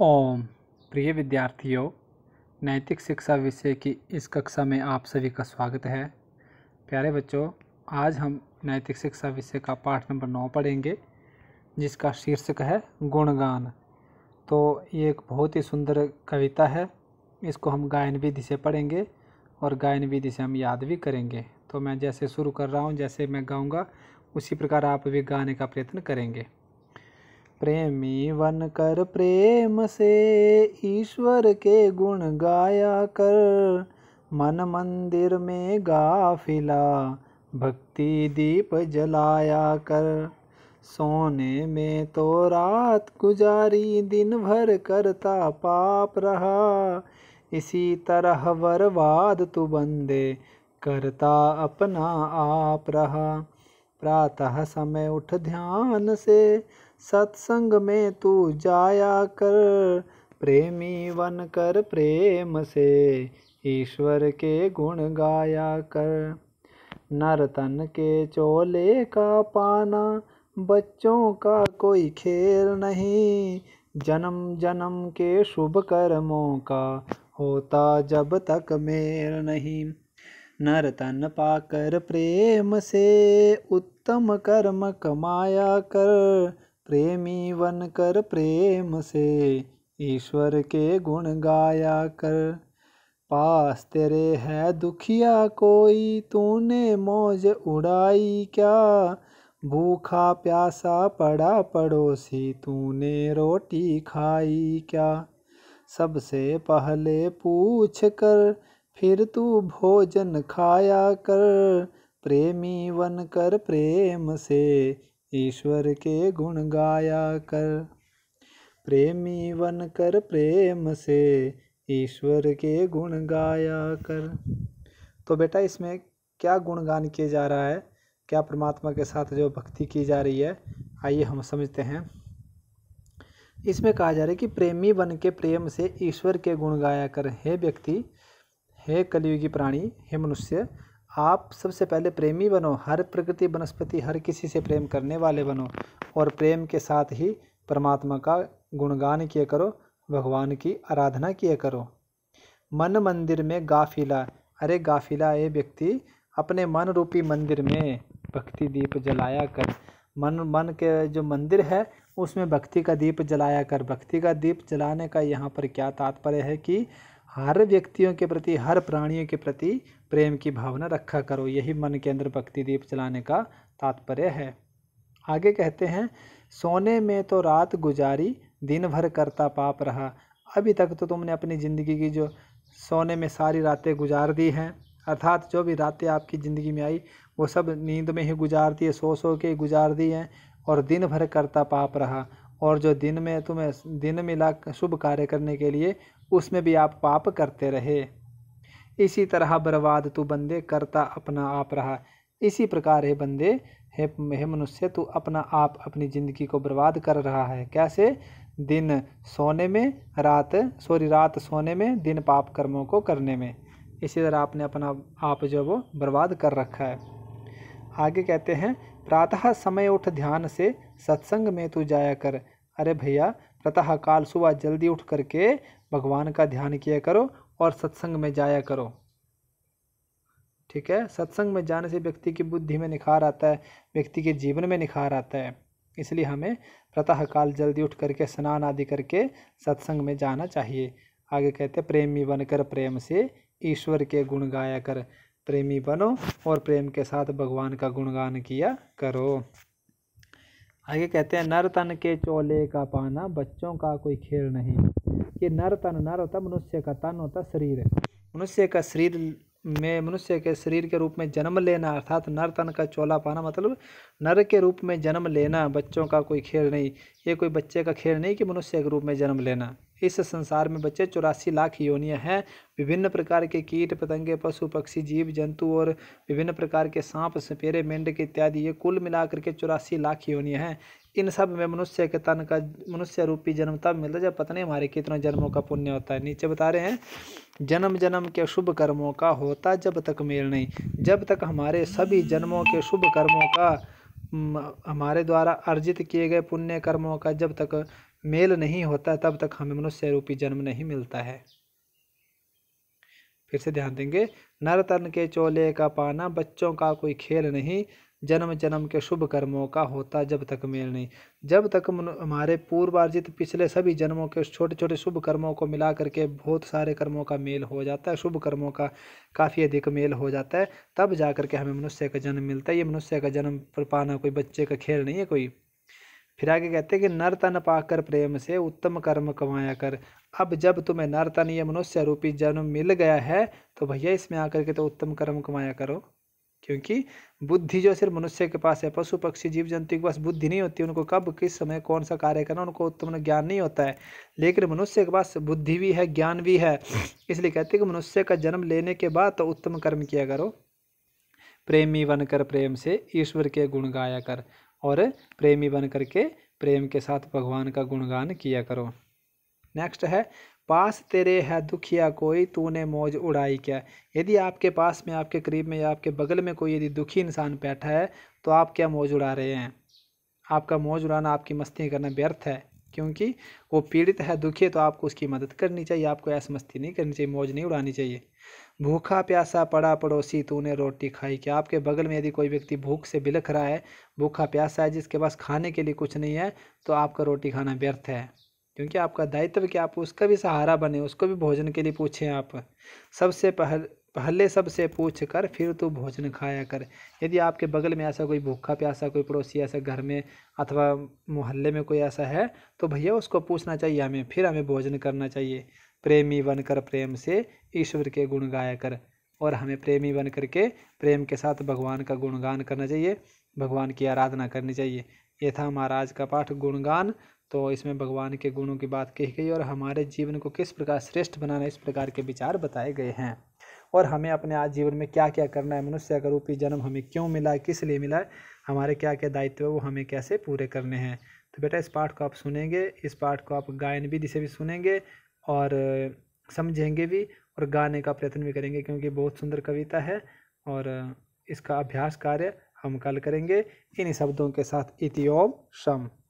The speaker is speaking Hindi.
ओम प्रिय विद्यार्थियों नैतिक शिक्षा विषय की इस कक्षा में आप सभी का स्वागत है प्यारे बच्चों आज हम नैतिक शिक्षा विषय का पाठ नंबर नौ पढ़ेंगे जिसका शीर्षक है गुणगान तो ये एक बहुत ही सुंदर कविता है इसको हम गायन विधि से पढ़ेंगे और गायन विधि से हम याद भी करेंगे तो मैं जैसे शुरू कर रहा हूँ जैसे मैं गाऊँगा उसी प्रकार आप भी गाने का प्रयत्न करेंगे प्रेमी बन कर प्रेम से ईश्वर के गुण गाया कर मन मंदिर में गाफिला भक्ति दीप जलाया कर सोने में तो रात गुजारी दिन भर करता पाप रहा इसी तरह बर्बाद तू बंदे करता अपना आप रहा प्रातः समय उठ ध्यान से सत्संग में तू जाया कर प्रेमी बन कर प्रेम से ईश्वर के गुण गाया कर नरतन के चोले का पाना बच्चों का कोई खेल नहीं जन्म जन्म के शुभ कर्मों का होता जब तक मेल नहीं नर तन पाकर प्रेम से उत्तम कर्म कमाया कर प्रेमी बन कर प्रेम से ईश्वर के गुण गाया कर पास तेरे है दुखिया कोई तूने मौज उड़ाई क्या भूखा प्यासा पड़ा पड़ोसी तूने रोटी खाई क्या सबसे पहले पूछ कर फिर तू भोजन खाया कर प्रेमी बन कर प्रेम से ईश्वर के गुण गाया कर प्रेमी बन कर प्रेम से ईश्वर के गुण गाया कर तो बेटा इसमें क्या गुणगान किया जा रहा है क्या परमात्मा के साथ जो भक्ति की जा रही है आइए हम समझते हैं इसमें कहा जा रहा है कि प्रेमी बन के प्रेम से ईश्वर के गुण गाया कर हे व्यक्ति हे कलियुगी प्राणी हे मनुष्य आप सबसे पहले प्रेमी बनो हर प्रकृति वनस्पति हर किसी से प्रेम करने वाले बनो और प्रेम के साथ ही परमात्मा का गुणगान किया करो भगवान की आराधना किया करो मन मंदिर में गाफिला अरे गाफिला ये व्यक्ति अपने मन रूपी मंदिर में भक्ति दीप जलाया कर मन मन के जो मंदिर है उसमें भक्ति का दीप जलाया कर भक्ति का दीप जलाने का यहाँ पर क्या तात्पर्य है कि हर व्यक्तियों के प्रति हर प्राणियों के प्रति प्रेम की भावना रखा करो यही मन के अंदर भक्ति दीप चलाने का तात्पर्य है आगे कहते हैं सोने में तो रात गुजारी दिन भर करता पाप रहा अभी तक तो तुमने अपनी ज़िंदगी की जो सोने में सारी रातें गुजार दी हैं अर्थात जो भी रातें आपकी ज़िंदगी में आई वो सब नींद में ही गुजार दी है सो सो के गुजार दी हैं और दिन भर करता पाप रहा और जो दिन में तुम्हें दिन मिला शुभ कार्य करने के लिए उसमें भी आप पाप करते रहे इसी तरह बर्बाद तू बंदे करता अपना आप रहा इसी प्रकार है बंदे हे हे मनुष्य तू अपना आप अपनी ज़िंदगी को बर्बाद कर रहा है कैसे दिन सोने में रात सॉरी रात सोने में दिन पाप कर्मों को करने में इसी तरह आपने अपना आप जो वो बर्बाद कर रखा है आगे कहते हैं प्रातः समय उठ ध्यान से सत्संग में तू जाया कर अरे भैया प्रतः काल सुबह जल्दी उठ करके भगवान का ध्यान किया करो और सत्संग में जाया करो ठीक है सत्संग में जाने से व्यक्ति की बुद्धि में निखार आता है व्यक्ति के जीवन में निखार आता है इसलिए हमें प्रतः काल जल्दी उठ करके स्नान आदि करके सत्संग में जाना चाहिए आगे कहते हैं प्रेमी बनकर प्रेम से ईश्वर के गुण गाया कर प्रेमी बनो और प्रेम के साथ भगवान का गुणगान किया करो आगे कहते हैं नर तन के चोले का पाना बच्चों का कोई खेल नहीं कि नर तन नर होता मनुष्य का तन होता शरीर मनुष्य का शरीर में मनुष्य के शरीर के रूप में जन्म लेना अर्थात नर तन का चोला पाना मतलब नर के रूप में जन्म लेना बच्चों का कोई खेल नहीं ये कोई बच्चे का खेल नहीं कि मनुष्य के रूप में जन्म लेना इस संसार में बच्चे चौरासी लाख योनियां हैं विभिन्न प्रकार के कीट पतंगे पशु पक्षी जीव जंतु और विभिन्न प्रकार के सांप सपेरे मेंढक इत्यादि ये कुल मिलाकर के चौरासी लाख योनियां हैं इन सब में मनुष्य के तन का मनुष्य रूपी जन्म तब मिलता है जब पता नहीं हमारे कितने जन्मों का पुण्य होता है नीचे बता रहे हैं जन्म जन्म के शुभ कर्मों का होता जब तक मेल नहीं जब तक हमारे सभी जन्मों के शुभ कर्मों का हमारे द्वारा अर्जित किए गए पुण्य कर्मों का जब तक मेल नहीं होता तब तक हमें मनुष्य रूपी जन्म नहीं मिलता है फिर से ध्यान देंगे नर तन के चोले का पाना बच्चों का कोई खेल नहीं जन्म जन्म के शुभ कर्मों का होता जब तक मेल नहीं जब तक हमारे पूर्वार्जित पिछले सभी जन्मों के छोटे छोटे शुभ कर्मों को मिला करके बहुत सारे कर्मों का मेल हो जाता है शुभ कर्मों का काफ़ी अधिक मेल हो जाता है तब जा करके हमें मनुष्य का जन्म मिलता है ये मनुष्य का जन्म पर पाना कोई बच्चे का खेल नहीं है कोई फिर आगे कहते हैं कि नर तन पाकर प्रेम से उत्तम कर्म कमाया कर अब जब तुम्हें नर तन ये मनुष्य रूपी जन्म मिल गया है तो भैया इसमें आकर के तो उत्तम कर्म कमाया करो क्योंकि बुद्धि जो सिर्फ मनुष्य के पास है पशु पक्षी जीव जंतु के पास बुद्धि नहीं होती उनको कब किस समय कौन सा कार्य करना उनको उत्तम ज्ञान नहीं होता है लेकिन मनुष्य के पास बुद्धि भी है ज्ञान भी है इसलिए कहते हैं कि मनुष्य का जन्म लेने के बाद तो उत्तम कर्म किया करो प्रेमी बनकर प्रेम से ईश्वर के गुण गाया कर और प्रेमी बन करके प्रेम के साथ भगवान का गुणगान किया करो नेक्स्ट है पास तेरे है दुखिया कोई तूने मौज उड़ाई क्या यदि आपके पास में आपके करीब में या आपके बगल में कोई यदि दुखी इंसान बैठा है तो आप क्या मौज उड़ा रहे हैं आपका मौज उड़ाना आपकी मस्ती करना व्यर्थ है क्योंकि वो पीड़ित है दुखी है तो आपको उसकी मदद करनी चाहिए आपको ऐसा मस्ती नहीं करनी चाहिए मौज नहीं उड़ानी चाहिए भूखा प्यासा पड़ा पड़ोसी तूने रोटी खाई क्या आपके बगल में यदि कोई व्यक्ति भूख से बिलख रहा है भूखा प्यासा है जिसके पास खाने के लिए कुछ नहीं है तो आपका रोटी खाना व्यर्थ है क्योंकि आपका दायित्व कि आप उसका भी सहारा बने उसको भी भोजन के लिए पूछें आप सबसे पहले पहले सबसे पूछ कर फिर तू भोजन खाया कर यदि आपके बगल में ऐसा कोई भूखा प्यासा कोई पड़ोसी ऐसा घर में अथवा मोहल्ले में कोई ऐसा है तो भैया उसको पूछना चाहिए हमें फिर हमें भोजन करना चाहिए प्रेमी बनकर प्रेम से ईश्वर के गुण गाया कर और हमें प्रेमी बन करके प्रेम के साथ भगवान का गुणगान करना चाहिए भगवान की आराधना करनी चाहिए ये था महाराज का पाठ गुणगान तो इसमें भगवान के गुणों की बात कही गई और हमारे जीवन को किस प्रकार श्रेष्ठ बनाना इस प्रकार के विचार बताए गए हैं और हमें अपने आज जीवन में क्या क्या करना है मनुष्य का रूपी जन्म हमें क्यों मिला है किस लिए मिला है हमारे क्या क्या दायित्व है वो हमें कैसे पूरे करने हैं तो बेटा इस पाठ को आप सुनेंगे इस पाठ को आप गायन भी जिसे भी सुनेंगे और समझेंगे भी और गाने का प्रयत्न भी करेंगे क्योंकि बहुत सुंदर कविता है और इसका अभ्यास कार्य हम कल करेंगे इन्हीं शब्दों के साथ इतियोम शम